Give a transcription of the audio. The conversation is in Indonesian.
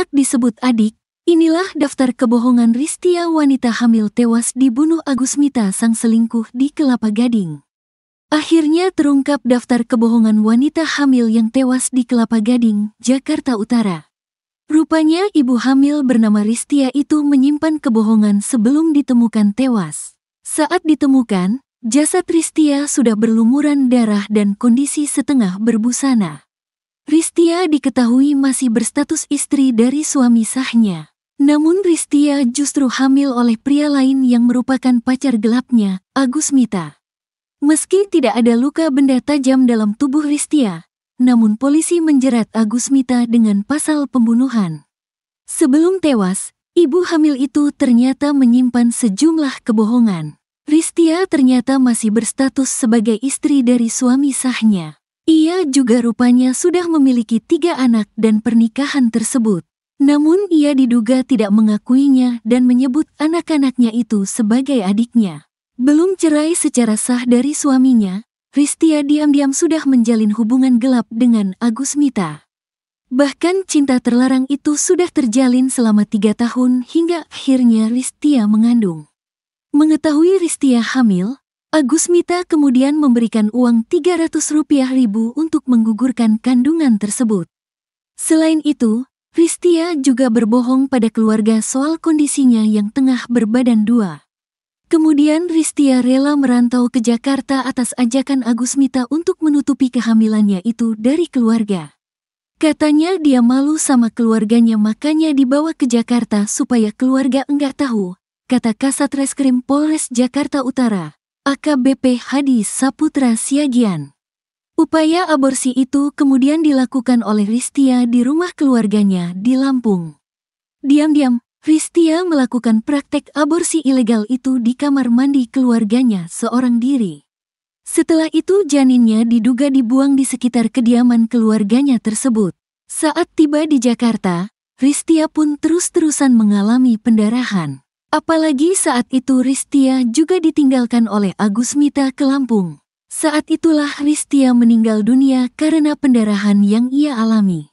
Anak disebut adik, inilah daftar kebohongan Ristia wanita hamil tewas dibunuh Agus Mita sang selingkuh di Kelapa Gading. Akhirnya terungkap daftar kebohongan wanita hamil yang tewas di Kelapa Gading, Jakarta Utara. Rupanya ibu hamil bernama Ristia itu menyimpan kebohongan sebelum ditemukan tewas. Saat ditemukan, jasad Ristia sudah berlumuran darah dan kondisi setengah berbusana. Ristia diketahui masih berstatus istri dari suami sahnya. Namun Ristia justru hamil oleh pria lain yang merupakan pacar gelapnya, Agus Mita. Meski tidak ada luka benda tajam dalam tubuh Ristia, namun polisi menjerat Agus Mita dengan pasal pembunuhan. Sebelum tewas, ibu hamil itu ternyata menyimpan sejumlah kebohongan. Ristia ternyata masih berstatus sebagai istri dari suami sahnya. Ia juga rupanya sudah memiliki tiga anak dan pernikahan tersebut. Namun ia diduga tidak mengakuinya dan menyebut anak-anaknya itu sebagai adiknya. Belum cerai secara sah dari suaminya, Ristia diam-diam sudah menjalin hubungan gelap dengan Agus Mita. Bahkan cinta terlarang itu sudah terjalin selama tiga tahun hingga akhirnya Ristia mengandung. Mengetahui Ristia hamil, Agus Mita kemudian memberikan uang Rp300.000 untuk menggugurkan kandungan tersebut. Selain itu, Ristia juga berbohong pada keluarga soal kondisinya yang tengah berbadan dua. Kemudian Ristia rela merantau ke Jakarta atas ajakan Agus Mita untuk menutupi kehamilannya itu dari keluarga. Katanya dia malu sama keluarganya makanya dibawa ke Jakarta supaya keluarga enggak tahu, kata Kasat Reskrim Polres Jakarta Utara. AKBP Hadi Saputra Siagian. Upaya aborsi itu kemudian dilakukan oleh Ristia di rumah keluarganya di Lampung. Diam-diam, Ristia melakukan praktek aborsi ilegal itu di kamar mandi keluarganya seorang diri. Setelah itu janinnya diduga dibuang di sekitar kediaman keluarganya tersebut. Saat tiba di Jakarta, Ristia pun terus-terusan mengalami pendarahan. Apalagi saat itu Ristia juga ditinggalkan oleh Agus Mita ke Lampung. Saat itulah Ristia meninggal dunia karena pendarahan yang ia alami.